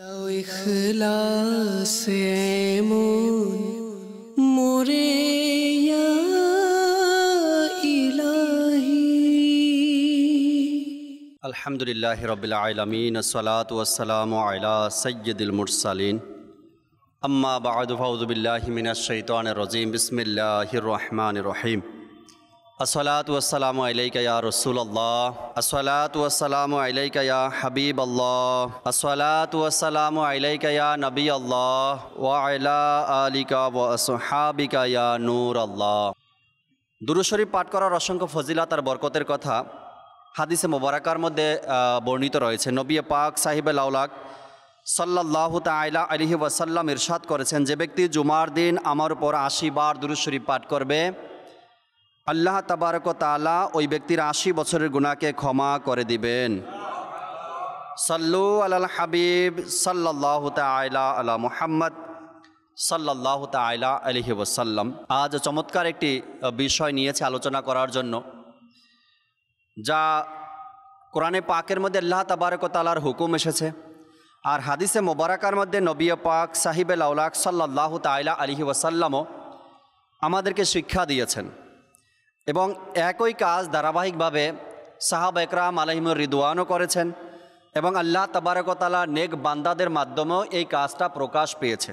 দাও موري يا إلهي الحمد لله رب العالمين الصلاة والسلام على سيد المرسلين أما بعد فأعوذ بالله من الشيطان الرجيم بسم الله الرحمن الرحيم আসলাত ওসালাম আলাইকা রসুল আল্লাহ আসসালাত ওয়াসালাম আলাইকা হাবিব আল্লাহ আসলাত ওসালাম আলাইকা নবী আল্লাহ ওয়া আলা আলিকা ওয়া আসহাবিকা আল্লাহ নূরাল্লাহ পাঠ করার অসংখ্য ফজিলা তার বরকতের কথা হাদিসে মোবারাকার মধ্যে বর্ণিত রয়েছে নবী পাক সাহিব লাউলাক সাল্লাহ তাইলা আলিহি ওয়াসাল্লাম ইরশাদ করেছেন যে ব্যক্তি জুমার দিন আমার উপর আশি বার পাঠ করবে আল্লাহ তাবারক তালা ওই ব্যক্তির আশি বছরের গুণাকে ক্ষমা করে দিবেন সাল্লু আল্লাহ হাবিব সাল্লাহ তাইলা আল্লাহ মুহাম্মদ সাল্লাহ তাইলা আলহি ওসাল্লাম আজ চমৎকার একটি বিষয় নিয়েছে আলোচনা করার জন্য যা কোরআনে পাকের মধ্যে আল্লাহ তাবারক তালার হুকুম এসেছে আর হাদিসে মোবারাকার মধ্যে নবিয়া পাক সাহিবে লাউলাক সাল্লাহ তাইলা আলহি ওসাল্লামও আমাদেরকে শিক্ষা দিয়েছেন এবং একই কাজ ধারাবাহিকভাবে সাহাব একরাম আলহিমুর রিদওয়ানও করেছেন এবং আল্লাহ তাবারকতালা নেক বান্দাদের মাধ্যমেও এই কাজটা প্রকাশ পেয়েছে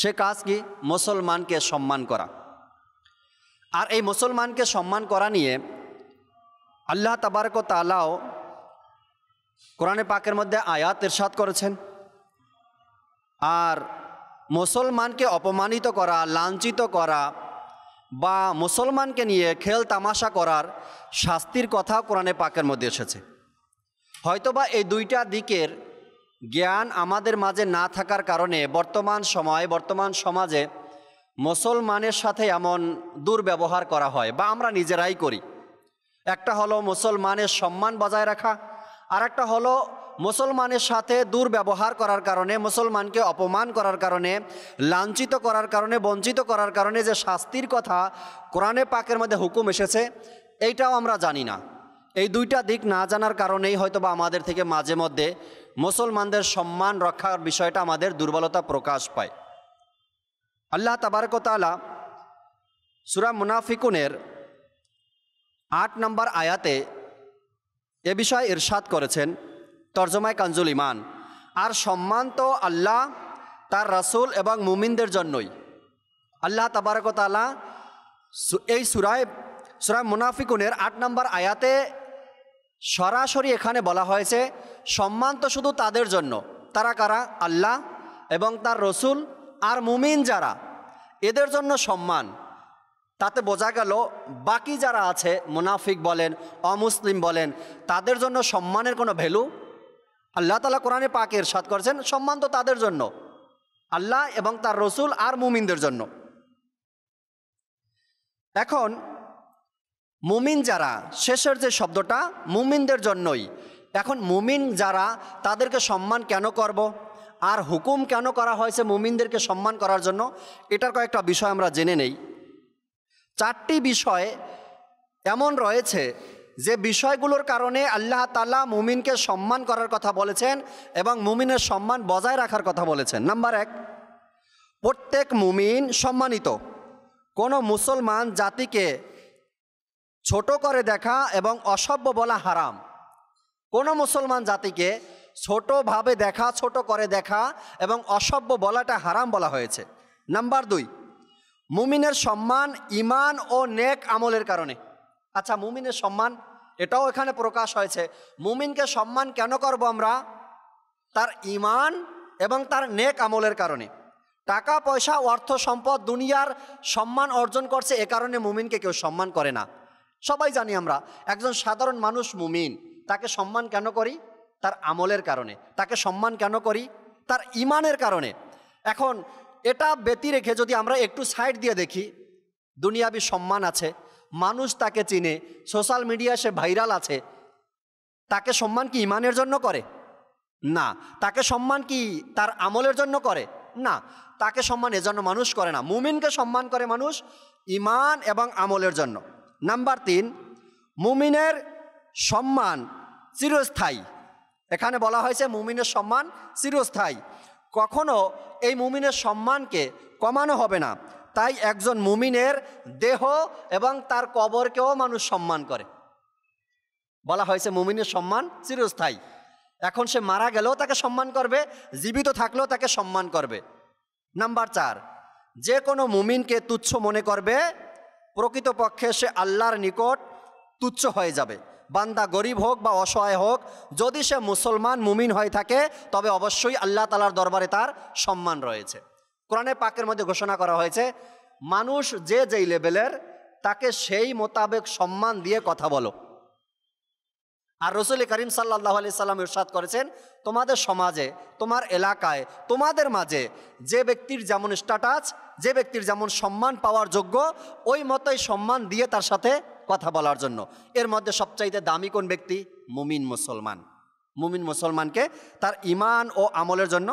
সে কাজ কি মুসলমানকে সম্মান করা আর এই মুসলমানকে সম্মান করা নিয়ে আল্লাহ তাবারকতালাও কোরআনে পাকের মধ্যে আয়াত ইরশাদ করেছেন আর মুসলমানকে অপমানিত করা লাঞ্ছিত করা বা মুসলমানকে নিয়ে খেল তামাশা করার শাস্তির কথা কোরআনে পাকের মধ্যে এসেছে হয়তোবা এই দুইটা দিকের জ্ঞান আমাদের মাঝে না থাকার কারণে বর্তমান সময়ে বর্তমান সমাজে মুসলমানের সাথে এমন দুর্ব্যবহার করা হয় বা আমরা নিজেরাই করি একটা হলো মুসলমানের সম্মান বজায় রাখা আর একটা হলো মুসলমানের সাথে দুর্ব্যবহার করার কারণে মুসলমানকে অপমান করার কারণে লাঞ্ছিত করার কারণে বঞ্চিত করার কারণে যে শাস্তির কথা কোরআনে পাকের মধ্যে হুকুম এসেছে এইটাও আমরা জানি না এই দুইটা দিক না জানার কারণেই হয়তোবা আমাদের থেকে মাঝে মধ্যে মুসলমানদের সম্মান রক্ষার বিষয়টা আমাদের দুর্বলতা প্রকাশ পায় আল্লাহ তাবারকতালা সুরা মুনাফিকুনের আট নম্বর আয়াতে এ বিষয়ে ইরশাদ করেছেন তর্জমায় কাঞ্জুল ইমান আর সম্মান তো আল্লাহ তার রাসুল এবং মুমিনদের জন্যই আল্লাহ তাবারকতালা এই সুরায় সুরায় মুনাফিকুনের আট নম্বর আয়াতে সরাসরি এখানে বলা হয়েছে সম্মান তো শুধু তাদের জন্য তারা কারা আল্লাহ এবং তার রসুল আর মুমিন যারা এদের জন্য সম্মান তাতে বোঝা গেল বাকি যারা আছে মুনাফিক বলেন অমুসলিম বলেন তাদের জন্য সম্মানের কোনো ভ্যালু আল্লাহ তালা কোরআনে পাকের সাত করছেন সম্মান তো তাদের জন্য আল্লাহ এবং তার রসুল আর মুমিনদের জন্য এখন মুমিন যারা শেষের যে শব্দটা মুমিনদের জন্যই এখন মুমিন যারা তাদেরকে সম্মান কেন করব আর হুকুম কেন করা হয়েছে মুমিনদেরকে সম্মান করার জন্য এটার কয়েকটা বিষয় আমরা জেনে নেই চারটি বিষয় এমন রয়েছে যে বিষয়গুলোর কারণে আল্লাহ তালা মুমিনকে সম্মান করার কথা বলেছেন এবং মুমিনের সম্মান বজায় রাখার কথা বলেছেন নাম্বার এক প্রত্যেক মুমিন সম্মানিত কোনো মুসলমান জাতিকে ছোট করে দেখা এবং অসভ্য বলা হারাম কোনো মুসলমান জাতিকে ছোটোভাবে দেখা ছোট করে দেখা এবং অসভ্য বলাটা হারাম বলা হয়েছে নাম্বার দুই মুমিনের সম্মান ইমান ও নেক আমলের কারণে আচ্ছা মুমিনের সম্মান এটাও এখানে প্রকাশ হয়েছে মুমিনকে সম্মান কেন করব আমরা তার ইমান এবং তার নেক আমলের কারণে টাকা পয়সা অর্থ সম্পদ দুনিয়ার সম্মান অর্জন করছে এ কারণে মুমিনকে কেউ সম্মান করে না সবাই জানি আমরা একজন সাধারণ মানুষ মুমিন তাকে সম্মান কেন করি তার আমলের কারণে তাকে সম্মান কেন করি তার ইমানের কারণে এখন এটা ব্যতী রেখে যদি আমরা একটু সাইড দিয়ে দেখি দুনিয়াবি সম্মান আছে মানুষ তাকে চিনে সোশ্যাল মিডিয়া সে ভাইরাল আছে তাকে সম্মান কি ইমানের জন্য করে না তাকে সম্মান কি তার আমলের জন্য করে না তাকে সম্মান এজন্য মানুষ করে না মুমিনকে সম্মান করে মানুষ ইমান এবং আমলের জন্য নাম্বার তিন মুমিনের সম্মান চিরস্থায়ী এখানে বলা হয়েছে মুমিনের সম্মান চিরস্থায়ী কখনো এই মুমিনের সম্মানকে কমানো হবে না তাই একজন মুমিনের দেহ এবং তার কবরকেও মানুষ সম্মান করে বলা হয়েছে মুমিনের সম্মান চিরস্থায়ী এখন সে মারা গেলেও তাকে সম্মান করবে জীবিত থাকলেও তাকে সম্মান করবে নাম্বার চার যে কোনো মুমিনকে তুচ্ছ মনে করবে প্রকৃতপক্ষে সে আল্লাহর নিকট তুচ্ছ হয়ে যাবে বান্দা গরিব হোক বা অসহায় হোক যদি সে মুসলমান মুমিন হয়ে থাকে তবে অবশ্যই আল্লাহ তালার দরবারে তার সম্মান রয়েছে কোরআনে পাকের মধ্যে ঘোষণা করা হয়েছে মানুষ যে যেই লেভেলের তাকে সেই মোতাবেক সম্মান দিয়ে কথা বলো আর রসুল করিম সাল্লাহ আলি সাল্লাম ইরশাদ করেছেন তোমাদের সমাজে তোমার এলাকায় তোমাদের মাঝে যে ব্যক্তির যেমন স্ট্যাটাস যে ব্যক্তির যেমন সম্মান পাওয়ার যোগ্য ওই মতোই সম্মান দিয়ে তার সাথে কথা বলার জন্য এর মধ্যে সবচাইতে দামি কোন ব্যক্তি মুমিন মুসলমান মুমিন মুসলমানকে তার ইমান ও আমলের জন্য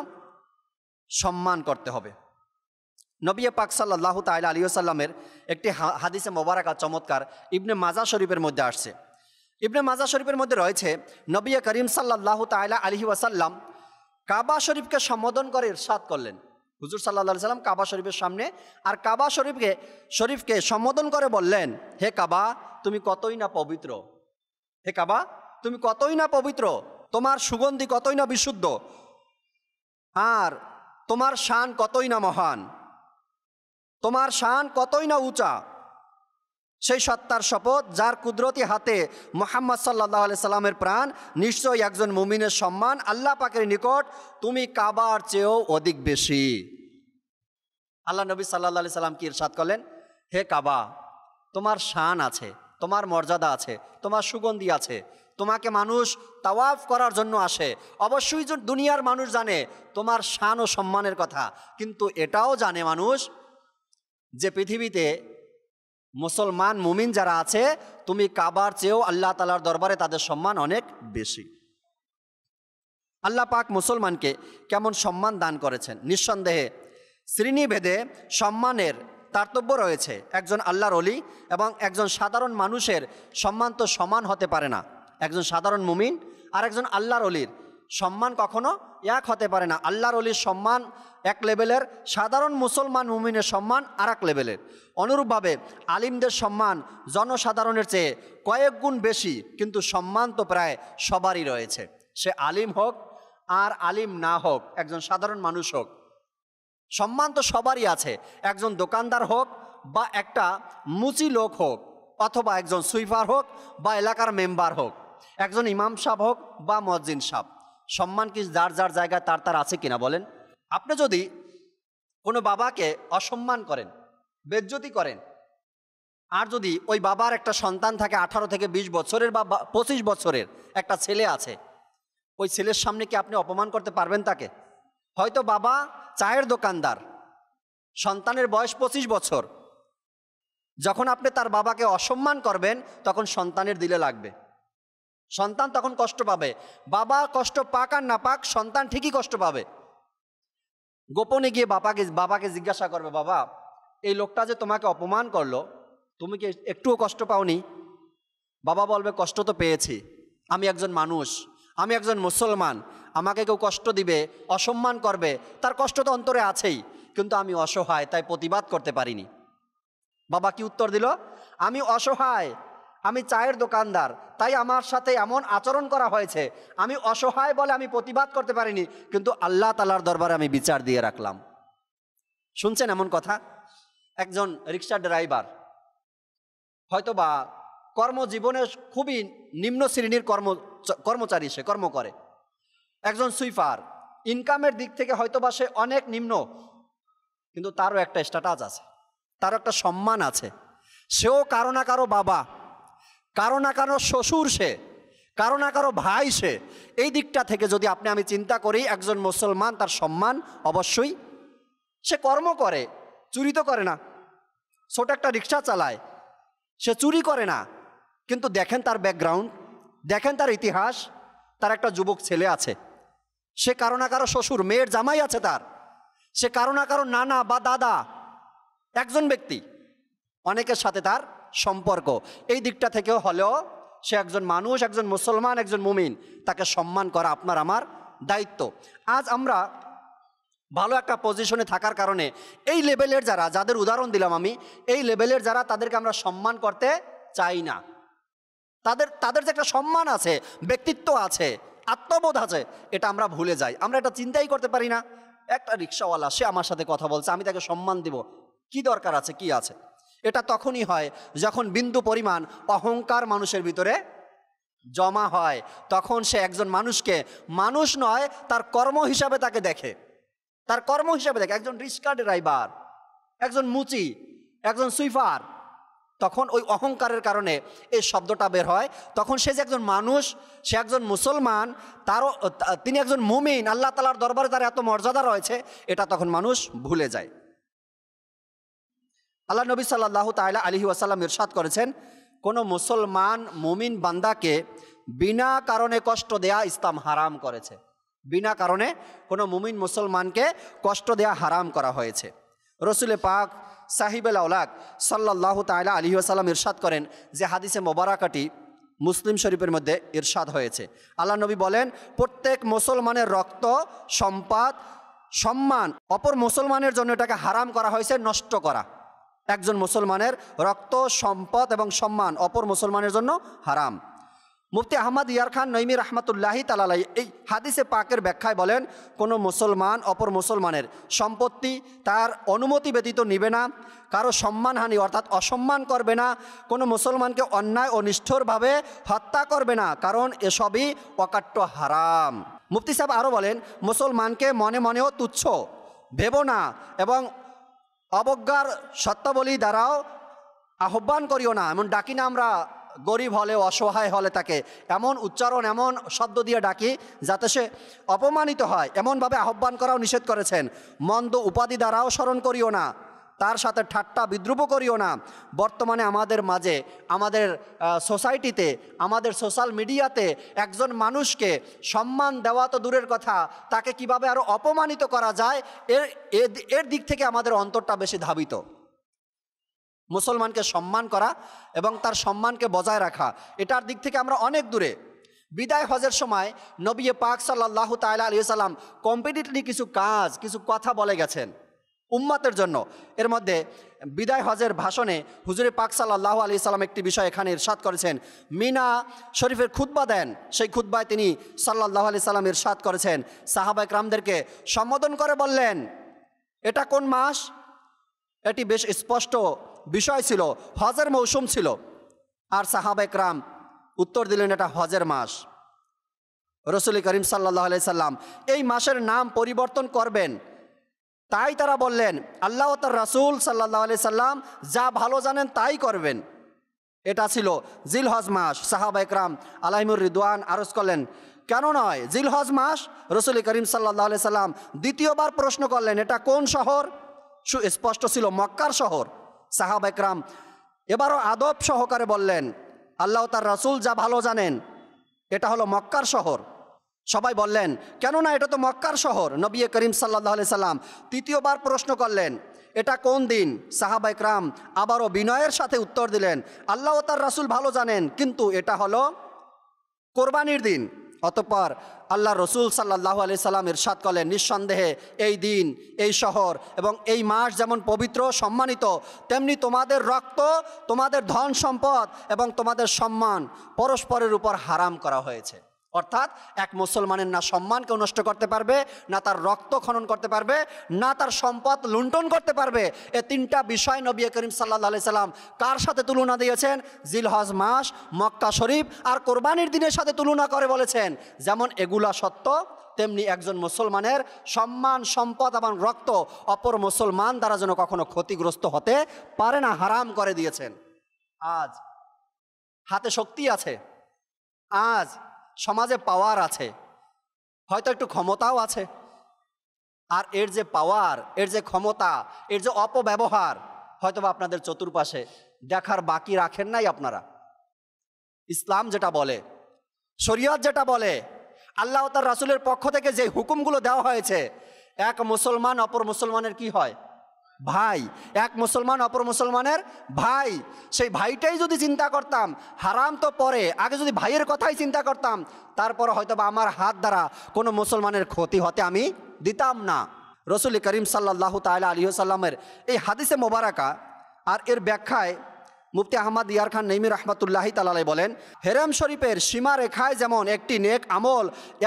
সম্মান করতে হবে নবী পাক সাল্লাহ তাইলা আলী সাল্লামের একটি হাদিসে মোবারকা চমৎকার ইবনে মাজা শরীফের মধ্যে আসছে ইবনে মাজা শরীফের মধ্যে রয়েছে নবী করিম সাল্লাহ তাইলা আলহি ওয়াসাল্লাম কাবা শরীফকে সম্বোধন করে ইরশাদ করলেন হুজুর সাল্লাহ সাল্লাম কাবা শরীফের সামনে আর কাবা শরীফকে শরীফকে সম্বোধন করে বললেন হে কাবা তুমি কতই না পবিত্র হে কাবা তুমি কতই না পবিত্র তোমার সুগন্ধি কতই না বিশুদ্ধ আর তোমার শান কতই না মহান তোমার শান কতই না উঁচা সেই সত্তার শপথ যার কুদরতি হাতে মোহাম্মদ সাল্লাহ আলি সাল্লামের প্রাণ নিশ্চয়ই একজন মুমিনের সম্মান আল্লাহ পাকের নিকট তুমি কাবার চেয়েও অধিক বেশি আল্লাহ নবী সাল্লাহ আলি সাল্লাম কি ইরশাদ করলেন হে কাবা তোমার শান আছে তোমার মর্যাদা আছে তোমার সুগন্ধি আছে তোমাকে মানুষ তাওয়াফ করার জন্য আসে অবশ্যই দুনিয়ার মানুষ জানে তোমার শান ও সম্মানের কথা কিন্তু এটাও জানে মানুষ যে পৃথিবীতে মুসলমান মুমিন যারা আছে তুমি কাবার চেয়েও আল্লাহ তালার দরবারে তাদের সম্মান অনেক বেশি আল্লাহ পাক মুসলমানকে কেমন সম্মান দান করেছেন নিঃসন্দেহে শ্রেণীভেদে সম্মানের তারতব্য রয়েছে একজন আল্লাহর অলি এবং একজন সাধারণ মানুষের সম্মান তো সমান হতে পারে না একজন সাধারণ মুমিন আর একজন আল্লাহর অলির সম্মান কখনো এক হতে পারে না আল্লাহর অলির সম্মান এক লেভেলের সাধারণ মুসলমান মুমিনের সম্মান আর এক লেভেলের অনুরূপভাবে আলিমদের সম্মান জনসাধারণের চেয়ে কয়েক গুণ বেশি কিন্তু সম্মান তো প্রায় সবারই রয়েছে সে আলিম হোক আর আলিম না হোক একজন সাধারণ মানুষ হোক সম্মান তো সবারই আছে একজন দোকানদার হোক বা একটা মুচি লোক হোক অথবা একজন সুইফার হোক বা এলাকার মেম্বার হোক একজন ইমাম সাহ হোক বা মজ্জিন সাহ সম্মান কি যার যার জায়গায় তার তার আছে কিনা বলেন আপনি যদি কোনো বাবাকে অসম্মান করেন বেজ্জতি করেন আর যদি ওই বাবার একটা সন্তান থাকে আঠারো থেকে ২০ বছরের বা পঁচিশ বছরের একটা ছেলে আছে ওই ছেলের সামনে কি আপনি অপমান করতে পারবেন তাকে হয়তো বাবা চায়ের দোকানদার সন্তানের বয়স পঁচিশ বছর যখন আপনি তার বাবাকে অসম্মান করবেন তখন সন্তানের দিলে লাগবে সন্তান তখন কষ্ট পাবে বাবা কষ্ট পাক আর না পাক সন্তান ঠিকই কষ্ট পাবে গোপনে গিয়ে বাবাকে বাবাকে জিজ্ঞাসা করবে বাবা এই লোকটা যে তোমাকে অপমান করলো তুমি কি একটুও কষ্ট পাওনি বাবা বলবে কষ্ট তো পেয়েছি আমি একজন মানুষ আমি একজন মুসলমান আমাকে কেউ কষ্ট দিবে অসম্মান করবে তার কষ্ট তো অন্তরে আছেই কিন্তু আমি অসহায় তাই প্রতিবাদ করতে পারিনি বাবা কি উত্তর দিল আমি অসহায় আমি চায়ের দোকানদার তাই আমার সাথে এমন আচরণ করা হয়েছে আমি অসহায় বলে আমি প্রতিবাদ করতে পারিনি কিন্তু আল্লাহ তালার দরবারে আমি বিচার দিয়ে রাখলাম শুনছেন এমন কথা একজন রিক্সা ড্রাইভার হয়তো বা কর্মজীবনে খুবই নিম্ন শ্রেণীর কর্ম কর্মচারী সে কর্ম করে একজন সুইপার ইনকামের দিক থেকে হয়তো বা সে অনেক নিম্ন কিন্তু তারও একটা স্ট্যাটাস আছে তারও একটা সম্মান আছে সেও কারো না কারো বাবা কারো না কারো শ্বশুর সে কারো না কারো ভাই সে এই দিকটা থেকে যদি আপনি আমি চিন্তা করি একজন মুসলমান তার সম্মান অবশ্যই সে কর্ম করে চুরি তো করে না ছোট একটা রিক্সা চালায় সে চুরি করে না কিন্তু দেখেন তার ব্যাকগ্রাউন্ড দেখেন তার ইতিহাস তার একটা যুবক ছেলে আছে সে কারো না কারো শ্বশুর মেয়ের জামাই আছে তার সে কারো না কারো নানা বা দাদা একজন ব্যক্তি অনেকের সাথে তার সম্পর্ক এই দিকটা থেকেও হলেও সে একজন মানুষ একজন মুসলমান একজন মুমিন তাকে সম্মান করা আপনার আমার দায়িত্ব আজ আমরা ভালো একটা পজিশনে থাকার কারণে এই লেভেলের যারা যাদের উদাহরণ দিলাম আমি এই লেভেলের যারা তাদেরকে আমরা সম্মান করতে চাই না তাদের তাদের যে একটা সম্মান আছে ব্যক্তিত্ব আছে আত্মবোধ আছে এটা আমরা ভুলে যাই আমরা এটা চিন্তাই করতে পারি না একটা রিক্সাওয়ালা সে আমার সাথে কথা বলছে আমি তাকে সম্মান দিব কি দরকার আছে কি আছে এটা তখনই হয় যখন বিন্দু পরিমাণ অহংকার মানুষের ভিতরে জমা হয় তখন সে একজন মানুষকে মানুষ নয় তার কর্ম হিসাবে তাকে দেখে তার কর্ম হিসাবে দেখে একজন রিক্সা ড্রাইভার একজন মুচি একজন সুইফার তখন ওই অহংকারের কারণে এই শব্দটা বের হয় তখন সে যে একজন মানুষ সে একজন মুসলমান তারও তিনি একজন মুমিন আল্লাহ তালার দরবারে তার এত মর্যাদা রয়েছে এটা তখন মানুষ ভুলে যায় আল্লাহ নবী সাল্লাহ তাইলা আলহি ওয়াসাল্লাম ইরশাদ করেছেন কোনো মুসলমান মুমিন বান্দাকে বিনা কারণে কষ্ট দেয়া ইসলাম হারাম করেছে বিনা কারণে কোনো মুমিন মুসলমানকে কষ্ট দেয়া হারাম করা হয়েছে রসুলে পাক সাহিবেল আউলাক সাল্লাহ তাইলা আলী আসাল্লাম ইরশাদ করেন যে হাদিসে মোবারাকাটি মুসলিম শরীফের মধ্যে ইরশাদ হয়েছে আল্লাহ নবী বলেন প্রত্যেক মুসলমানের রক্ত সম্পাদ সম্মান অপর মুসলমানের জন্য এটাকে হারাম করা হয়েছে নষ্ট করা একজন মুসলমানের রক্ত সম্পদ এবং সম্মান অপর মুসলমানের জন্য হারাম মুফতি আহমদ ইয়ার খান নইমি রহমতুল্লাহি তালালাই এই হাদিসে পাকের ব্যাখ্যায় বলেন কোনো মুসলমান অপর মুসলমানের সম্পত্তি তার অনুমতি ব্যতীত নিবে না কারো সম্মানহানি অর্থাৎ অসম্মান করবে না কোনো মুসলমানকে অন্যায় ও নিষ্ঠুরভাবে হত্যা করবে না কারণ এসবই অকাট্য হারাম মুফতি সাহেব আরও বলেন মুসলমানকে মনে মনেও তুচ্ছ ভেব না এবং অবজ্ঞার সত্যাবলী দ্বারাও আহ্বান করিও না এমন ডাকি না আমরা গরিব হলে অসহায় হলে তাকে এমন উচ্চারণ এমন শব্দ দিয়ে ডাকি যাতে সে অপমানিত হয় এমনভাবে আহ্বান করাও নিষেধ করেছেন মন্দ উপাধি দ্বারাও স্মরণ করিও না তার সাথে ঠাট্টা বিদ্রুপ করিও না বর্তমানে আমাদের মাঝে আমাদের সোসাইটিতে আমাদের সোশ্যাল মিডিয়াতে একজন মানুষকে সম্মান দেওয়া তো দূরের কথা তাকে কিভাবে আরও অপমানিত করা যায় এর এর দিক থেকে আমাদের অন্তরটা বেশি ধাবিত মুসলমানকে সম্মান করা এবং তার সম্মানকে বজায় রাখা এটার দিক থেকে আমরা অনেক দূরে বিদায় হজের সময় নবী পাক সাল্লাহ তাইলা আলিয়া সাল্লাম কম্পিটিটলি কিছু কাজ কিছু কথা বলে গেছেন উম্মাতের জন্য এর মধ্যে বিদায় হজের ভাষণে হুজুরে পাক সাল্লাহ আলি সাল্লাম একটি বিষয় এখানে ইরশাদ করেছেন মিনা শরীফের খুদ্া দেন সেই খুদ্বায় তিনি সাল্লাহ আলি সাল্লাম ইরশাদ করেছেন সাহাবাইক রামদেরকে সম্বোধন করে বললেন এটা কোন মাস এটি বেশ স্পষ্ট বিষয় ছিল হজের মৌসুম ছিল আর সাহাবাইক রাম উত্তর দিলেন এটা হজের মাস রসুল করিম সাল্লাহ আলি সাল্লাম এই মাসের নাম পরিবর্তন করবেন তাই তারা বললেন আল্লাহ তার রাসুল সাল্লাহ আলি সাল্লাম যা ভালো জানেন তাই করবেন এটা ছিল জিলহজ মাস সাহাব একরাম আলাহিমুর রিদওয়ান আরজ করলেন কেন নয় জিলহজ মাস রসুল করিম সাল্লাহ আলি সাল্লাম দ্বিতীয়বার প্রশ্ন করলেন এটা কোন শহর সুস্পষ্ট ছিল মক্কার শহর সাহাব একরাম এবারও আদব সহকারে বললেন আল্লাহ তার রাসুল যা ভালো জানেন এটা হলো মক্কার শহর সবাই বললেন কেননা এটা তো মক্কার শহর নবী করিম সাল্লাহ সাল্লাম তৃতীয়বার প্রশ্ন করলেন এটা কোন দিন সাহাবা ইকরাম আবারও বিনয়ের সাথে উত্তর দিলেন আল্লাহ ও তার রাসুল ভালো জানেন কিন্তু এটা হলো কোরবানির দিন অতপর আল্লাহ রসুল সাল্লাহ আলি সাল্লাম ইরশাদ করলেন নিঃসন্দেহে এই দিন এই শহর এবং এই মাস যেমন পবিত্র সম্মানিত তেমনি তোমাদের রক্ত তোমাদের ধন সম্পদ এবং তোমাদের সম্মান পরস্পরের উপর হারাম করা হয়েছে অর্থাৎ এক মুসলমানের না সম্মানকেও নষ্ট করতে পারবে না তার রক্ত খনন করতে পারবে না তার সম্পদ লুণ্ঠন করতে পারবে এ তিনটা বিষয় নবী করিম আলি সাল্লাম কার সাথে তুলনা দিয়েছেন জিলহজ মাস মক্কা শরীফ আর কোরবানির দিনের সাথে তুলনা করে বলেছেন যেমন এগুলা সত্য তেমনি একজন মুসলমানের সম্মান সম্পদ এবং রক্ত অপর মুসলমান দ্বারা যেন কখনো ক্ষতিগ্রস্ত হতে পারে না হারাম করে দিয়েছেন আজ হাতে শক্তি আছে আজ সমাজে পাওয়ার আছে হয়তো একটু ক্ষমতাও আছে আর এর যে পাওয়ার এর যে ক্ষমতা এর যে অপব্যবহার হয়তো বা আপনাদের চতুর্পাশে দেখার বাকি রাখেন নাই আপনারা ইসলাম যেটা বলে শরীয়ত যেটা বলে আল্লাহ তার রাসুলের পক্ষ থেকে যে হুকুমগুলো দেওয়া হয়েছে এক মুসলমান অপর মুসলমানের কি হয় ভাই এক মুসলমান অপর মুসলমানের ভাই সেই ভাইটাই যদি চিন্তা করতাম হারাম তো পরে আগে যদি ভাইয়ের কথাই চিন্তা করতাম তারপর হয়তো বা আমার হাত দ্বারা কোনো মুসলমানের ক্ষতি হতে আমি দিতাম না রসুল করিম সাল্লাহ তাল আলী সাল্লামের এই হাদিসে মোবারাকা আর এর ব্যাখ্যায় মুফতি আহমদ ইয়ার খান নেইমির রহমতুল্লাহি তালাই বলেন হেরাম শরীফের সীমারেখায় যেমন একটি নেক আমল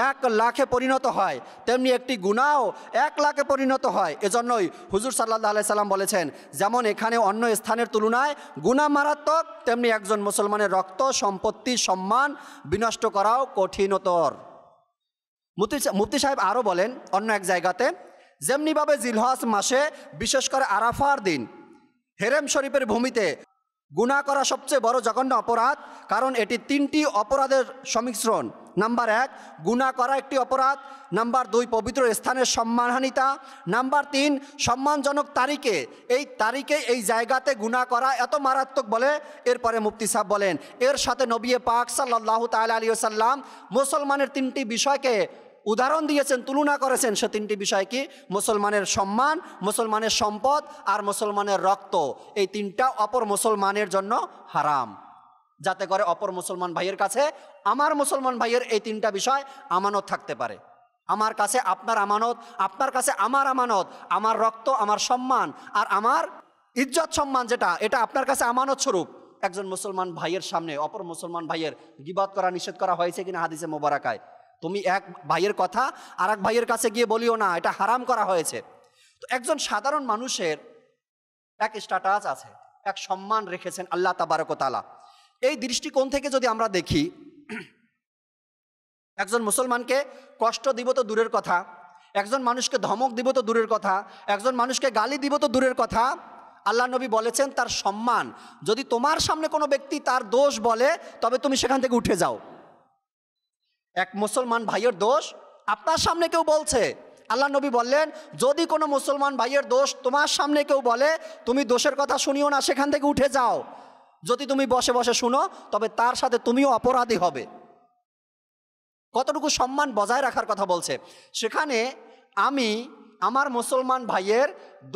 এক লাখে পরিণত হয় তেমনি একটি গুণাও এক লাখে পরিণত হয় এজন্যই হুজুর সাল্লাহ আলাই সাল্লাম বলেছেন যেমন এখানে অন্য স্থানের তুলনায় গুণা মারাত্মক তেমনি একজন মুসলমানের রক্ত সম্পত্তি সম্মান বিনষ্ট করাও কঠিনতর মুফতি মুফতি সাহেব আরও বলেন অন্য এক জায়গাতে যেমনিভাবে জিলহাস মাসে বিশেষ করে আরাফার দিন হেরেম শরীফের ভূমিতে গুণা করা সবচেয়ে বড় জঘন্য অপরাধ কারণ এটি তিনটি অপরাধের সমিশ্রণ নাম্বার এক গুণা করা একটি অপরাধ নাম্বার দুই পবিত্র স্থানের সম্মানহানিতা নাম্বার তিন সম্মানজনক তারিখে এই তারিখে এই জায়গাতে গুণা করা এত মারাত্মক বলে এরপরে মুফতি সাহেব বলেন এর সাথে নবিয়ে পাক সাল্লাহ তাল আলী সাল্লাম মুসলমানের তিনটি বিষয়কে উদাহরণ দিয়েছেন তুলনা করেছেন সে তিনটি বিষয় কি মুসলমানের সম্মান মুসলমানের সম্পদ আর মুসলমানের রক্ত এই তিনটা অপর মুসলমানের জন্য হারাম যাতে করে অপর মুসলমান ভাইয়ের কাছে আমার মুসলমান ভাইয়ের এই তিনটা বিষয় আমানত থাকতে পারে আমার কাছে আপনার আমানত আপনার কাছে আমার আমানত আমার রক্ত আমার সম্মান আর আমার ইজ্জত সম্মান যেটা এটা আপনার কাছে আমানত স্বরূপ একজন মুসলমান ভাইয়ের সামনে অপর মুসলমান ভাইয়ের গিবাদ করা নিষেধ করা হয়েছে কিনা হাদিসে মোবারাকায় তুমি এক ভাইয়ের কথা আর এক ভাইয়ের কাছে গিয়ে বলিও না এটা হারাম করা হয়েছে তো একজন সাধারণ মানুষের এক স্ট্যাটাস আছে এক সম্মান রেখেছেন আল্লাহ তাবারকতালা এই দৃষ্টিকোণ থেকে যদি আমরা দেখি একজন মুসলমানকে কষ্ট দিব তো দূরের কথা একজন মানুষকে ধমক দিব তো দূরের কথা একজন মানুষকে গালি দিব তো দূরের কথা আল্লাহ নবী বলেছেন তার সম্মান যদি তোমার সামনে কোনো ব্যক্তি তার দোষ বলে তবে তুমি সেখান থেকে উঠে যাও এক মুসলমান ভাইয়ের দোষ আপনার সামনে কেউ বলছে আল্লাহ নবী বললেন যদি কোনো মুসলমান ভাইয়ের দোষ তোমার সামনে কেউ বলে তুমি দোষের কথা শুনিও না সেখান থেকে উঠে যাও যদি তুমি বসে বসে শুনো তবে তার সাথে তুমিও অপরাধী হবে কতটুকু সম্মান বজায় রাখার কথা বলছে সেখানে আমি আমার মুসলমান ভাইয়ের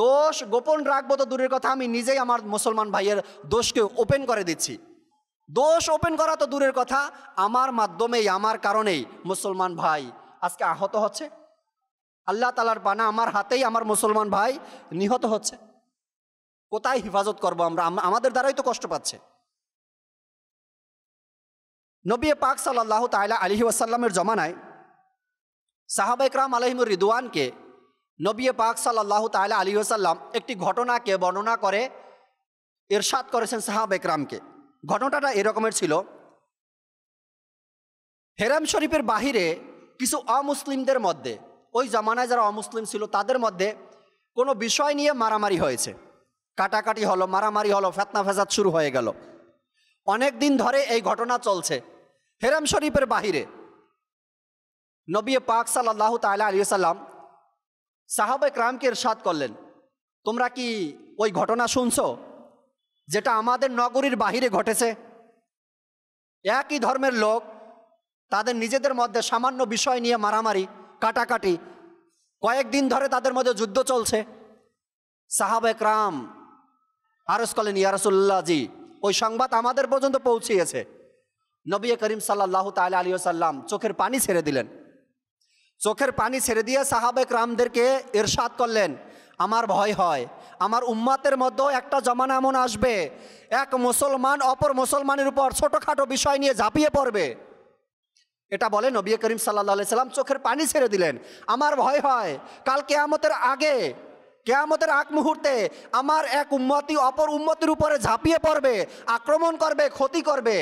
দোষ গোপন রাখবো তো দূরের কথা আমি নিজেই আমার মুসলমান ভাইয়ের দোষকে ওপেন করে দিচ্ছি দোষ ওপেন করা তো দূরের কথা আমার মাধ্যমেই আমার কারণেই মুসলমান ভাই আজকে আহত হচ্ছে আল্লাহ তালার বানা আমার হাতেই আমার মুসলমান ভাই নিহত হচ্ছে কোথায় হেফাজত করব আমরা আমাদের দ্বারাই তো কষ্ট পাচ্ছে নবী পাক সাল্লাহ তাইলা আলহি ওয়াসাল্লামের জমানায় সাহাবাইকরাম আলহিমুর রিদুয়ানকে নবী পাক সাল্লাহ তাইলা আলী ওসাল্লাম একটি ঘটনাকে বর্ণনা করে এরশাদ করেছেন সাহাবাইকরামকে ঘটনাটা এরকমের ছিল হেরাম শরীফের বাহিরে কিছু অমুসলিমদের মধ্যে ওই জামানায় যারা অমুসলিম ছিল তাদের মধ্যে কোনো বিষয় নিয়ে মারামারি হয়েছে কাটাকাটি হলো মারামারি হলো ফেতনা ফেজাত শুরু হয়ে গেল অনেক দিন ধরে এই ঘটনা চলছে হেরাম শরীফের বাহিরে নবী পাক সাল্লাহ তালা আলী সাল্লাম সাহাবাই ক্রামকে সাদ করলেন তোমরা কি ওই ঘটনা শুনছো যেটা আমাদের নগরীর বাহিরে ঘটেছে একই ধর্মের লোক তাদের নিজেদের মধ্যে সামান্য বিষয় নিয়ে মারামারি কাটাকাটি কয়েকদিন ধরে তাদের মধ্যে যুদ্ধ চলছে সাহাব একরাম আরস কলেন ইয়ারসুল্লাহ জি ওই সংবাদ আমাদের পর্যন্ত পৌঁছিয়েছে নবী করিম সাল্লাহ তাল আলী সাল্লাম চোখের পানি ছেড়ে দিলেন চোখের পানি ছেড়ে দিয়ে সাহাবেক রামদেরকে এরশাদ করলেন আমার ভয় হয় আমার উম্মাতের মধ্যেও একটা জমানা এমন আসবে এক মুসলমান অপর মুসলমানের উপর ছোটোখাটো বিষয় নিয়ে ঝাঁপিয়ে পড়বে এটা বলে নবী করিম সাল্লা সাল্লাম চোখের পানি ছেড়ে দিলেন আমার ভয় হয় কাল কেয়ামতের আগে কেয়ামতের আগ মুহূর্তে আমার এক উম্মতি অপর উম্মতির উপরে ঝাঁপিয়ে পড়বে আক্রমণ করবে ক্ষতি করবে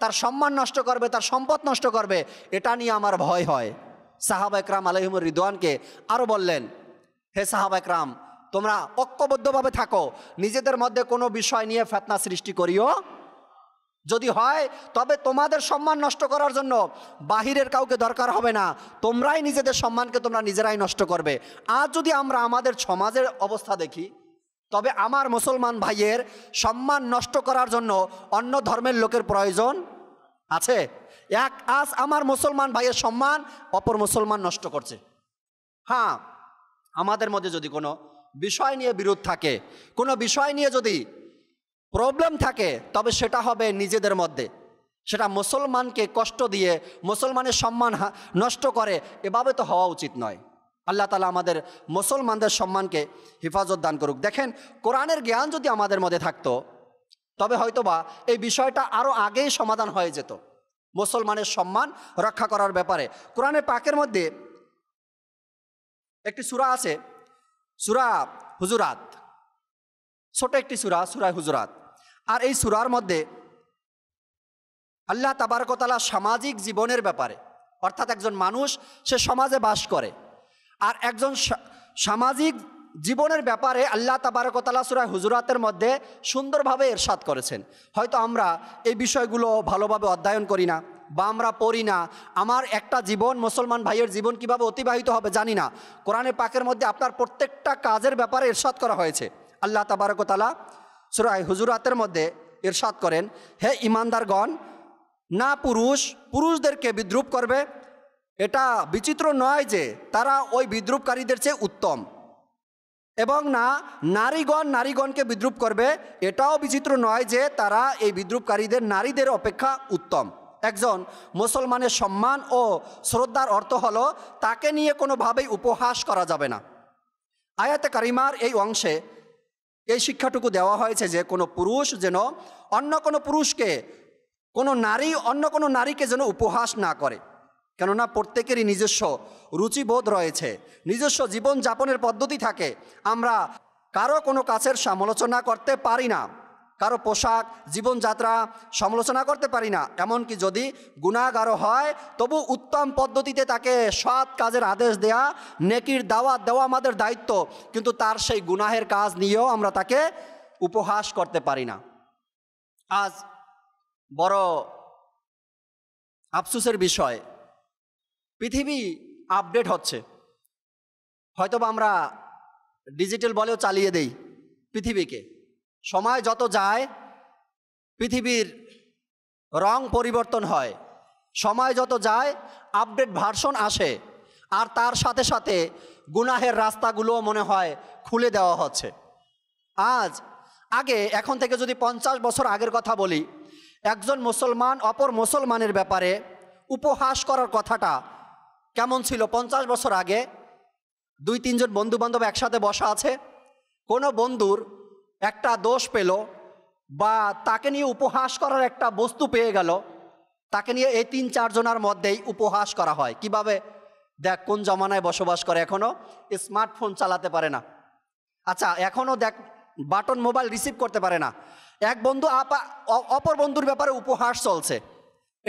তার সম্মান নষ্ট করবে তার সম্পদ নষ্ট করবে এটা নিয়ে আমার ভয় হয় সাহাবা একরাম আলহিম রিদোয়ানকে আরও বললেন হে সাহাবাকরাম তোমরা ঐক্যবদ্ধভাবে থাকো নিজেদের মধ্যে কোনো বিষয় নিয়ে ফেতনা সৃষ্টি করিও যদি হয় তবে তোমাদের সম্মান নষ্ট করার জন্য বাহিরের কাউকে দরকার হবে না তোমরাই নিজেদের সম্মানকে তোমরা নিজেরাই নষ্ট করবে আজ যদি আমরা আমাদের সমাজের অবস্থা দেখি তবে আমার মুসলমান ভাইয়ের সম্মান নষ্ট করার জন্য অন্য ধর্মের লোকের প্রয়োজন আছে এক আজ আমার মুসলমান ভাইয়ের সম্মান অপর মুসলমান নষ্ট করছে হ্যাঁ আমাদের মধ্যে যদি কোনো বিষয় নিয়ে বিরোধ থাকে কোনো বিষয় নিয়ে যদি প্রবলেম থাকে তবে সেটা হবে নিজেদের মধ্যে সেটা মুসলমানকে কষ্ট দিয়ে মুসলমানের সম্মান নষ্ট করে এভাবে তো হওয়া উচিত নয় আল্লাহ তালা আমাদের মুসলমানদের সম্মানকে হেফাজত দান করুক দেখেন কোরআনের জ্ঞান যদি আমাদের মধ্যে থাকতো তবে হয়তোবা এই বিষয়টা আরও আগেই সমাধান হয়ে যেত মুসলমানের সম্মান রক্ষা করার ব্যাপারে কোরআনে পাকের মধ্যে একটি সুরা আছে সুরা হুজুরাত ছোট একটি সুরা সুরা হুজুরাত আর এই সুরার মধ্যে আল্লাহ তাবারকতালা সামাজিক জীবনের ব্যাপারে অর্থাৎ একজন মানুষ সে সমাজে বাস করে আর একজন সামাজিক জীবনের ব্যাপারে আল্লাহ তাবারকতালা সুরায় হুজুরাতের মধ্যে সুন্দরভাবে এরশাদ করেছেন হয়তো আমরা এই বিষয়গুলো ভালোভাবে অধ্যয়ন করি না বা আমরা পড়ি না আমার একটা জীবন মুসলমান ভাইয়ের জীবন কিভাবে অতিবাহিত হবে জানি না কোরআনে পাকের মধ্যে আপনার প্রত্যেকটা কাজের ব্যাপারে এরশাদ করা হয়েছে আল্লাহ তাবারকতালা সুরাই হুজুরাতের মধ্যে এরশাদ করেন হে ইমানদারগণ না পুরুষ পুরুষদেরকে বিদ্রুপ করবে এটা বিচিত্র নয় যে তারা ওই বিদ্রুপকারীদের চেয়ে উত্তম এবং না নারীগণ নারীগণকে বিদ্রুপ করবে এটাও বিচিত্র নয় যে তারা এই বিদ্রুপকারীদের নারীদের অপেক্ষা উত্তম একজন মুসলমানের সম্মান ও শ্রদ্ধার অর্থ হলো তাকে নিয়ে কোনোভাবেই উপহাস করা যাবে না আয়াতে কারিমার এই অংশে এই শিক্ষাটুকু দেওয়া হয়েছে যে কোনো পুরুষ যেন অন্য কোনো পুরুষকে কোনো নারী অন্য কোনো নারীকে যেন উপহাস না করে কেননা প্রত্যেকেরই নিজস্ব রুচিবোধ রয়েছে নিজস্ব জীবনযাপনের পদ্ধতি থাকে আমরা কারো কোনো কাছের সমালোচনা করতে পারি না কারো পোশাক জীবনযাত্রা সমালোচনা করতে পারি না এমনকি যদি গুণাগারও হয় তবু উত্তম পদ্ধতিতে তাকে সৎ কাজের আদেশ দেয়া নেকির দাওয়াত দেওয়া আমাদের দায়িত্ব কিন্তু তার সেই গুনাহের কাজ নিয়েও আমরা তাকে উপহাস করতে পারি না আজ বড় আফসুসের বিষয় পৃথিবী আপডেট হচ্ছে হয়তোবা আমরা ডিজিটাল বলেও চালিয়ে দেই পৃথিবীকে সময় যত যায় পৃথিবীর রং পরিবর্তন হয় সময় যত যায় আপডেট ভার্সন আসে আর তার সাথে সাথে গুনাহের রাস্তাগুলোও মনে হয় খুলে দেওয়া হচ্ছে আজ আগে এখন থেকে যদি পঞ্চাশ বছর আগের কথা বলি একজন মুসলমান অপর মুসলমানের ব্যাপারে উপহাস করার কথাটা কেমন ছিল পঞ্চাশ বছর আগে দুই তিনজন বন্ধু বান্ধব একসাথে বসা আছে কোনো বন্ধুর একটা দোষ পেল বা তাকে নিয়ে উপহাস করার একটা বস্তু পেয়ে গেল তাকে নিয়ে এই তিন চারজনের মধ্যেই উপহাস করা হয় কিভাবে দেখ কোন জমানায় বসবাস করে এখনও স্মার্টফোন চালাতে পারে না আচ্ছা এখনও দেখ বাটন মোবাইল রিসিভ করতে পারে না এক বন্ধু আপা অপর বন্ধুর ব্যাপারে উপহাস চলছে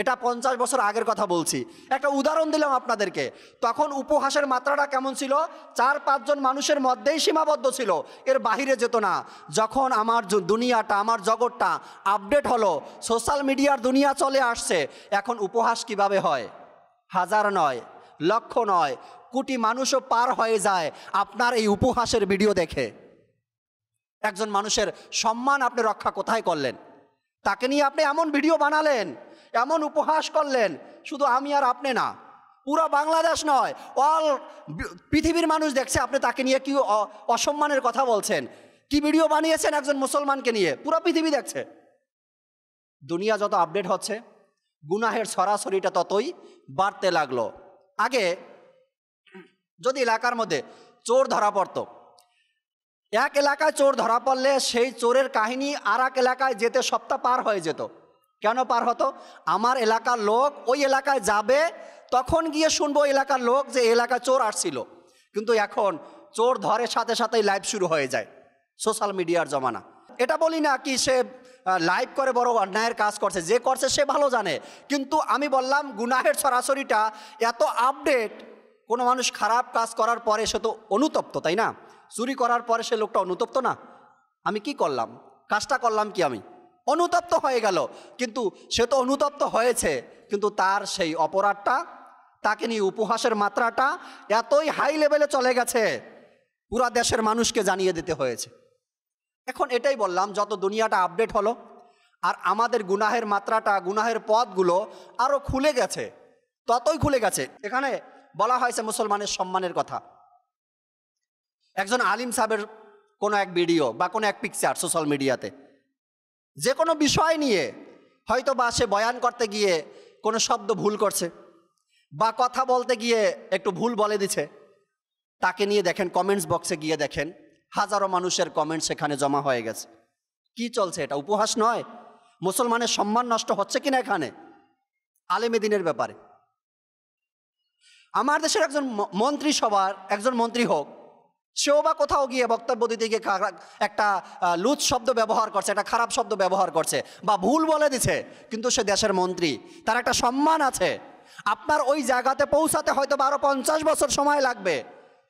এটা পঞ্চাশ বছর আগের কথা বলছি একটা উদাহরণ দিলাম আপনাদেরকে তখন উপহাসের মাত্রাটা কেমন ছিল চার পাঁচজন মানুষের মধ্যেই সীমাবদ্ধ ছিল এর বাহিরে যেত না যখন আমার দুনিয়াটা আমার জগৎটা আপডেট হলো সোশ্যাল মিডিয়ার দুনিয়া চলে আসছে এখন উপহাস কিভাবে হয় হাজার নয় লক্ষ নয় কোটি মানুষও পার হয়ে যায় আপনার এই উপহাসের ভিডিও দেখে একজন মানুষের সম্মান আপনি রক্ষা কোথায় করলেন তাকে নিয়ে আপনি এমন ভিডিও বানালেন এমন উপহাস করলেন শুধু আমি আর আপনি না পুরো বাংলাদেশ নয় অল পৃথিবীর মানুষ দেখছে আপনি তাকে নিয়ে কি অসম্মানের কথা বলছেন কি ভিডিও বানিয়েছেন একজন মুসলমানকে নিয়ে পুরো পৃথিবী দেখছে দুনিয়া যত আপডেট হচ্ছে গুনাহের সরাসরিটা ততই বাড়তে লাগলো আগে যদি এলাকার মধ্যে চোর ধরা পড়তো এক এলাকায় চোর ধরা পড়লে সেই চোরের কাহিনী আর এক এলাকায় যেতে সপ্তাহ পার হয়ে যেত কেন পার হতো আমার এলাকার লোক ওই এলাকায় যাবে তখন গিয়ে শুনবো এলাকার লোক যে এলাকা চোর আসছিল কিন্তু এখন চোর ধরের সাথে সাথেই লাইভ শুরু হয়ে যায় সোশ্যাল মিডিয়ার জমানা এটা বলি না কি সে লাইভ করে বড় অন্যায়ের কাজ করছে যে করছে সে ভালো জানে কিন্তু আমি বললাম গুনাহের সরাসরিটা এত আপডেট কোনো মানুষ খারাপ কাজ করার পরে সে তো অনুতপ্ত তাই না চুরি করার পরে সে লোকটা অনুতপ্ত না আমি কি করলাম কাজটা করলাম কি আমি অনুতপ্ত হয়ে গেল কিন্তু সে তো অনুতপ্ত হয়েছে কিন্তু তার সেই অপরাধটা তাকে নিয়ে উপহাসের মাত্রাটা এতই হাই লেভেলে চলে গেছে পুরা দেশের মানুষকে জানিয়ে দিতে হয়েছে এখন এটাই বললাম যত দুনিয়াটা আপডেট হলো আর আমাদের গুনাহের মাত্রাটা গুনাহের পথগুলো আরও খুলে গেছে ততই খুলে গেছে এখানে বলা হয়েছে মুসলমানের সম্মানের কথা একজন আলিম সাহেবের কোনো এক ভিডিও বা কোনো এক পিকচার সোশ্যাল মিডিয়াতে যে কোনো বিষয় নিয়ে হয়তো বা সে বয়ান করতে গিয়ে কোনো শব্দ ভুল করছে বা কথা বলতে গিয়ে একটু ভুল বলে দিছে তাকে নিয়ে দেখেন কমেন্টস বক্সে গিয়ে দেখেন হাজারো মানুষের কমেন্টস সেখানে জমা হয়ে গেছে কি চলছে এটা উপহাস নয় মুসলমানের সম্মান নষ্ট হচ্ছে কিনা এখানে আলেমেদিনের ব্যাপারে আমার দেশের একজন মন্ত্রী সবার একজন মন্ত্রী হোক সেও বা কোথাও গিয়ে বক্তব্য দিতে গিয়ে একটা লুজ শব্দ ব্যবহার করছে একটা খারাপ শব্দ ব্যবহার করছে বা ভুল বলে দিছে কিন্তু সে দেশের মন্ত্রী তার একটা সম্মান আছে আপনার ওই জায়গাতে পৌঁছাতে হয়তো বারো পঞ্চাশ বছর সময় লাগবে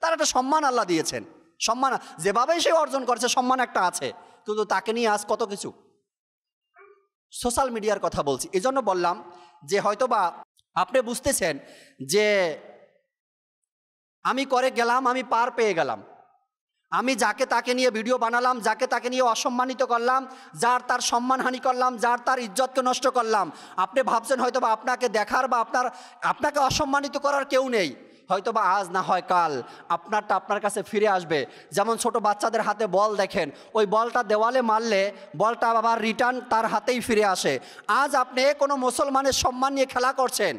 তার একটা সম্মান আল্লাহ দিয়েছেন সম্মান যেভাবেই সে অর্জন করছে সম্মান একটা আছে কিন্তু তাকে নিয়ে আজ কত কিছু সোশ্যাল মিডিয়ার কথা বলছি এজন্য বললাম যে হয়তোবা আপনি বুঝতেছেন যে আমি করে গেলাম আমি পার পেয়ে গেলাম আমি যাকে তাকে নিয়ে ভিডিও বানালাম যাকে তাকে নিয়ে অসম্মানিত করলাম যার তার সম্মানহানি করলাম যার তার ইজ্জতকে নষ্ট করলাম আপনি ভাবছেন হয়তো বা আপনাকে দেখার বা আপনার আপনাকে অসম্মানিত করার কেউ নেই হয়তো বা আজ না হয় কাল আপনারটা আপনার কাছে ফিরে আসবে যেমন ছোট বাচ্চাদের হাতে বল দেখেন ওই বলটা দেওয়ালে মারলে বলটা আবার রিটার্ন তার হাতেই ফিরে আসে আজ আপনি কোনো মুসলমানের সম্মান নিয়ে খেলা করছেন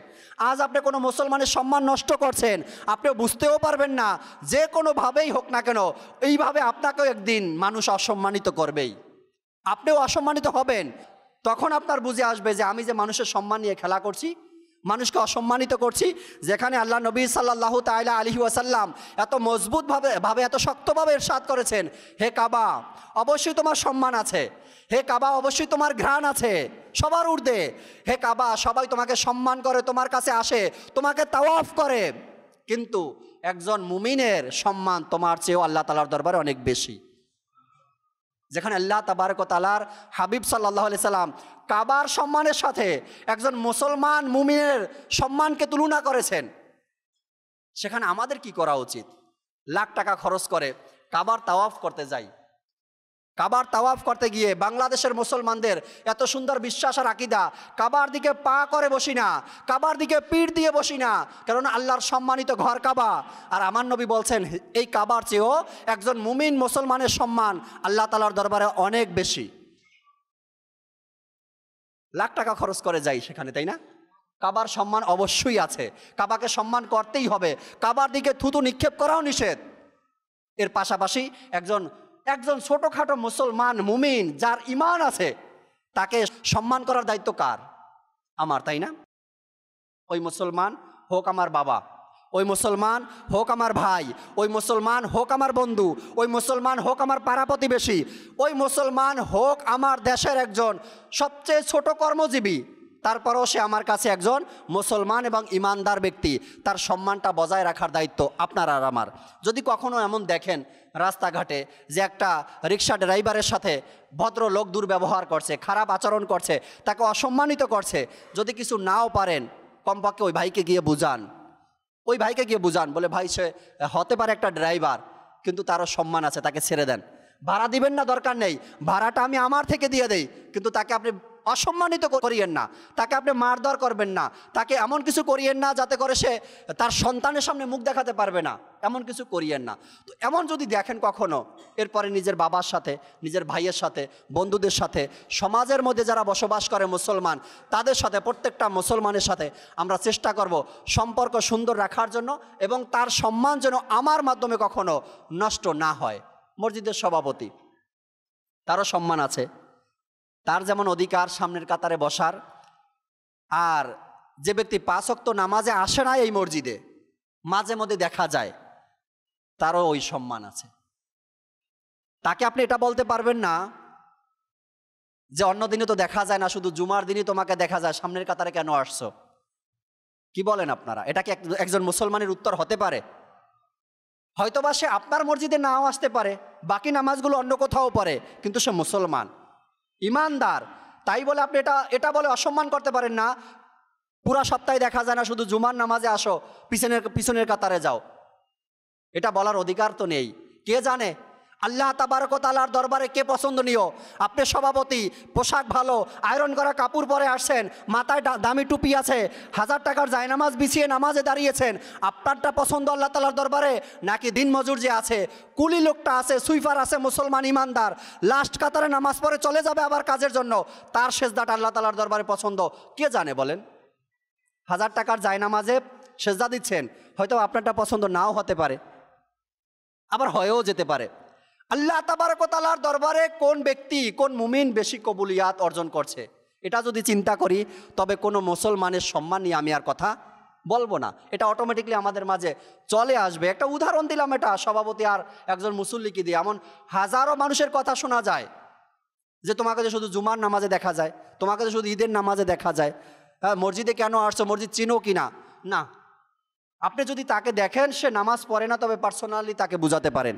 আজ আপনি কোনো মুসলমানের সম্মান নষ্ট করছেন আপনি বুঝতেও পারবেন না যে কোনোভাবেই হোক না কেন এইভাবে আপনাকেও একদিন মানুষ অসম্মানিত করবেই আপনিও অসম্মানিত হবেন তখন আপনার বুঝে আসবে যে আমি যে মানুষের সম্মান নিয়ে খেলা করছি মানুষকে অসম্মানিত করছি যেখানে আল্লাহ নবী সাল্লাহ তাইলা আলহি ওয়াসাল্লাম এত মজবুতভাবে ভাবে এত শক্তভাবে এরশাদ করেছেন হে কাবা অবশ্যই তোমার সম্মান আছে হে কাবা অবশ্যই তোমার ঘ্রাণ আছে সবার ঊর্ধ্বে হে কাবা সবাই তোমাকে সম্মান করে তোমার কাছে আসে তোমাকে তাওয়াফ করে কিন্তু একজন মুমিনের সম্মান তোমার চেয়েও আল্লাহ তালার দরবারে অনেক বেশি যেখানে আল্লাহ তাবারক তালার হাবিব সাল্লাহ আলি সাল্লাম কাবার সম্মানের সাথে একজন মুসলমান মুমিনের সম্মানকে তুলনা করেছেন সেখানে আমাদের কি করা উচিত লাখ টাকা খরচ করে কাবার তাওয়াফ করতে যায় কাবার তাওয়াফ করতে গিয়ে বাংলাদেশের মুসলমানদের এত সুন্দর বিশ্বাস আর আকিদা কাবার দিকে পা করে বসি না কাবার দিকে পিঠ দিয়ে বসি না কারণ আল্লাহর সম্মানিত ঘর কাবা আর আমার নবী বলছেন এই কাবার চেয়েও একজন মুমিন মুসলমানের সম্মান আল্লাহ তালার দরবারে অনেক বেশি লাখ টাকা খরচ করে যাই সেখানে তাই না কাবার সম্মান অবশ্যই আছে কাবাকে সম্মান করতেই হবে কাবার দিকে থুতু নিক্ষেপ করাও নিষেধ এর পাশাপাশি একজন একজন ছোটোখাটো মুসলমান মুমিন যার ইমান আছে তাকে সম্মান করার দায়িত্ব কার আমার তাই না ওই মুসলমান হোক আমার বাবা ওই মুসলমান হোক আমার ভাই ওই মুসলমান হোক আমার বন্ধু ওই মুসলমান হোক আমার পাড়া প্রতিবেশী ওই মুসলমান হোক আমার দেশের একজন সবচেয়ে ছোট কর্মজীবী তারপরেও সে আমার কাছে একজন মুসলমান এবং ইমানদার ব্যক্তি তার সম্মানটা বজায় রাখার দায়িত্ব আপনার আর আমার যদি কখনও এমন দেখেন রাস্তাঘাটে যে একটা রিক্সা ড্রাইভারের সাথে ভদ্র লোক দুর্ব্যবহার করছে খারাপ আচরণ করছে তাকে অসম্মানিত করছে যদি কিছু নাও পারেন কমপক্ষে ওই ভাইকে গিয়ে বুঝান ওই ভাইকে গিয়ে বুঝান বলে ভাই সে হতে পারে একটা ড্রাইভার কিন্তু তারও সম্মান আছে তাকে ছেড়ে দেন ভাড়া দিবেন না দরকার নেই ভাড়াটা আমি আমার থেকে দিয়ে দেই কিন্তু তাকে আপনি অসম্মানিত করিয়েন না তাকে আপনি মারধর করবেন না তাকে এমন কিছু করিয়েন না যাতে করে সে তার সন্তানের সামনে মুখ দেখাতে পারবে না এমন কিছু করিয়েন না তো এমন যদি দেখেন কখনো এরপরে নিজের বাবার সাথে নিজের ভাইয়ের সাথে বন্ধুদের সাথে সমাজের মধ্যে যারা বসবাস করে মুসলমান তাদের সাথে প্রত্যেকটা মুসলমানের সাথে আমরা চেষ্টা করব সম্পর্ক সুন্দর রাখার জন্য এবং তার সম্মান যেন আমার মাধ্যমে কখনো নষ্ট না হয় মসজিদের সভাপতি তারও সম্মান আছে তার যেমন অধিকার সামনের কাতারে বসার আর যে ব্যক্তি পাঁচক্ত নামাজে আসে না এই মসজিদে মাঝে মধ্যে দেখা যায় তারও ওই সম্মান আছে তাকে আপনি এটা বলতে পারবেন না যে অন্য দিনে তো দেখা যায় না শুধু জুমার দিনই তোমাকে দেখা যায় সামনের কাতারে কেন আসছো কি বলেন আপনারা এটা কি একজন মুসলমানের উত্তর হতে পারে হয়তোবা সে আপনার মসজিদে নাও আসতে পারে বাকি নামাজগুলো অন্য কোথাও পড়ে কিন্তু সে মুসলমান ইমানদার তাই বলে আপনি এটা এটা বলে অসম্মান করতে পারেন না পুরা সপ্তাহে দেখা যায় না শুধু জুমার নামাজে আসো পিছনের পিছনের কাতারে যাও এটা বলার অধিকার তো নেই কে জানে আল্লাহ তাবারকতালার দরবারে কে পছন্দনীয় আপনি সভাপতি পোশাক ভালো আয়রন করা কাপড় পরে আসছেন মাথায় দামি টুপি আছে হাজার টাকার জায়নামাজ বিছিয়ে নামাজে দাঁড়িয়েছেন আপনারটা পছন্দ আল্লাহ তালার দরবারে নাকি দিনমজুর যে আছে কুলি লোকটা আছে সুইফার আছে মুসলমান ইমানদার লাস্ট কাতারে নামাজ পরে চলে যাবে আবার কাজের জন্য তার সেজদাটা আল্লাহ তালার দরবারে পছন্দ কে জানে বলেন হাজার টাকার জায়নামাজে সেজদা দিচ্ছেন হয়তো আপনারটা পছন্দ নাও হতে পারে আবার হয়েও যেতে পারে আল্লাহ তাবারকতালার দরবারে কোন ব্যক্তি কোন মুমিন বেশি কবুলিয়াত অর্জন করছে এটা যদি চিন্তা করি তবে কোনো মুসলমানের সম্মান নিয়ে আমি আর কথা বলবো না এটা অটোমেটিকলি আমাদের মাঝে চলে আসবে একটা উদাহরণ দিলাম এটা সভাপতি আর একজন মুসল্লিকে দিয়ে এমন হাজারো মানুষের কথা শোনা যায় যে তোমাকে যে শুধু জুমার নামাজে দেখা যায় তোমাকে যে শুধু ঈদের নামাজে দেখা যায় হ্যাঁ মসজিদে কেন আসছো মসজিদ চিনো কি না না আপনি যদি তাকে দেখেন সে নামাজ পড়ে না তবে পার্সোনালি তাকে বুঝাতে পারেন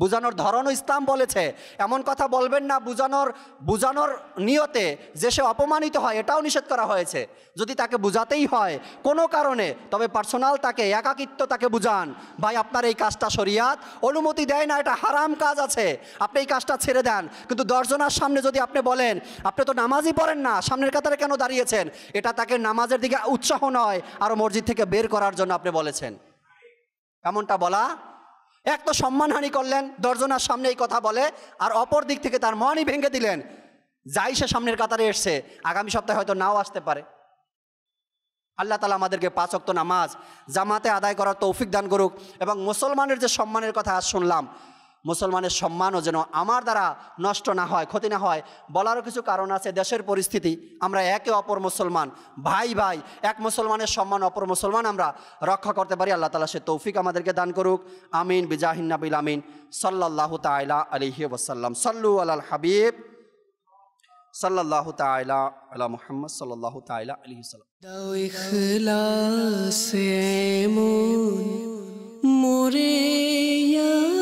বোঝানোর ধরনও ইসলাম বলেছে এমন কথা বলবেন না বোঝানোর বোঝানোর নিয়তে যে সে অপমানিত হয় এটাও নিষেধ করা হয়েছে যদি তাকে বোঝাতেই হয় কোনো কারণে তবে পার্সোনাল তাকে একাকিত্ব তাকে বুঝান ভাই আপনার এই কাজটা শরিয়াত অনুমতি দেয় না এটা হারাম কাজ আছে আপনি এই কাজটা ছেড়ে দেন কিন্তু দর্জনার সামনে যদি আপনি বলেন আপনি তো নামাজই পড়েন না সামনের কাতারে কেন দাঁড়িয়েছেন এটা তাকে নামাজের দিকে উৎসাহ নয় আরও মসজিদ থেকে বের করার জন্য আপনি বলেছেন এমনটা বলা এক তো সম্মানহানি করলেন দর্জনার সামনে এই কথা বলে আর অপর দিক থেকে তার মনই ভেঙে দিলেন যাই সে সামনের কাতারে এসছে আগামী সপ্তাহে হয়তো নাও আসতে পারে আল্লাহ তালা আমাদেরকে পাঁচক্ত নামাজ জামাতে আদায় করার তৌফিক দান করুক এবং মুসলমানের যে সম্মানের কথা আজ শুনলাম মুসলমানের সম্মানও যেন আমার দ্বারা নষ্ট না হয় ক্ষতি না হয় বলারও কিছু কারণ আছে দেশের পরিস্থিতি আমরা একে অপর মুসলমান ভাই ভাই এক মুসলমানের সম্মান অপর মুসলমান আমরা রক্ষা করতে পারি আল্লাহ তালা সে তৌফিক আমাদেরকে দান করুক আমিন নাবিল আমিন সাল্লাহ তাইলা আলহি ওসাল্লাম সাল্লু আল্লাহ হাবিব সাল্লাহ তাইলা আল্লাহ মোহাম্মদ সাল্লাহ তাইলা আলহি সাল্লাম মোরে